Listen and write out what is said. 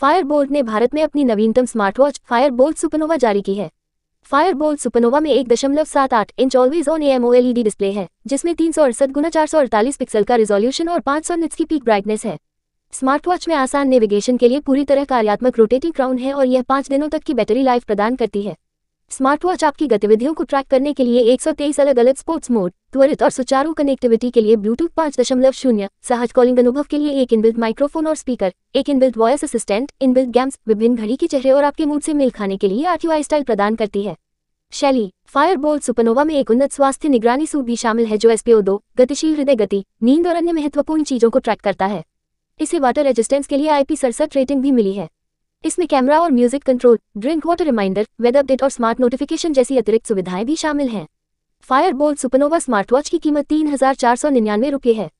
Fireboltt ने भारत में अपनी नवीनतम स्मार्टवॉच फायरबोल्ट सुपनोवा जारी की है फायरबोल्ट सुपरनोवा में एक दशमलव सात आठ inch always on AMOLED display है जिसमें तीन सौ अड़सठ गुना चार सौ अड़तालीस पिक्सल का रिजोल्यूशन और पांच सौ निट्स की पीक ब्राइटनेस है स्मार्ट वॉच में आसान नेविगेशन के लिए पूरी तरह कार्यात्मक रोटेटिंग क्राउन है और यह पाँच दिनों तक की बैटरी लाइफ प्रदान करती है स्मार्टवॉच आपकी गतिविधियों को ट्रैक करने के लिए 123 अलग अलग स्पोर्ट्स मोड त्वरित और सुचारू कनेक्टिविटी के लिए ब्लूटूथ पांच दशमलव शून्य सहज कॉलिंग अनुभव के लिए एक इनबिल्ट माइक्रोफोन और स्पीकर एक inbuilt voice assistant inbuilt games विभिन्न घड़ी के चेहरे और आपके मूड से मेल खाने के लिए आरटीआई स्टाइल प्रदान करती है शैली फायरबोल्ट सुपनोवा में एक उन्नत स्वास्थ्य निगरानी सूट भी शामिल है जो एसपीओ दो गतिशील हृदय गति नींद और अन्य महत्वपूर्ण चीजों को ट्रैक करता है इसे वाटर रेजिस्टेंस के लिए आईपी सड़सठ रेटिंग भी मिली है इसमें कैमरा और music control drink water reminder weather update और स्मार्ट नोटिफिकेशन जैसी अतिरिक्त सुविधाएं भी शामिल हैं फायरबोल्ट सुपरनोवा वॉच की कीमत तीन हजार चार सौ निन्यानवे रुपये है